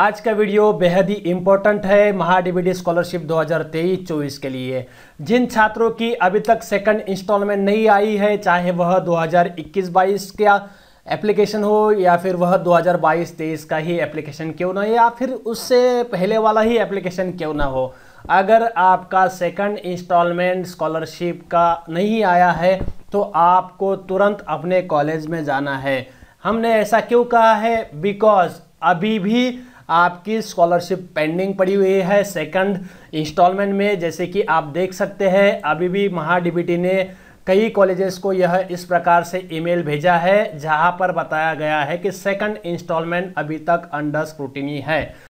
आज का वीडियो बेहद ही इम्पोर्टेंट है महाडीबीडी स्कॉलरशिप 2023-24 के लिए जिन छात्रों की अभी तक सेकंड इंस्टॉलमेंट नहीं आई है चाहे वह 2021-22 का एप्लीकेशन हो या फिर वह 2022-23 का ही एप्लीकेशन क्यों ना हो या फिर उससे पहले वाला ही एप्लीकेशन क्यों ना हो अगर आपका सेकंड इंस्टॉलमेंट स्कॉलरशिप का नहीं आया है तो आपको तुरंत अपने कॉलेज में जाना है हमने ऐसा क्यों कहा है बिकॉज अभी भी आपकी स्कॉलरशिप पेंडिंग पड़ी हुई है सेकंड इंस्टॉलमेंट में जैसे कि आप देख सकते हैं अभी भी महाडीबीटी ने कई कॉलेजेस को यह इस प्रकार से ईमेल भेजा है जहां पर बताया गया है कि सेकंड इंस्टॉलमेंट अभी तक अंडर स्क्रूटिनी है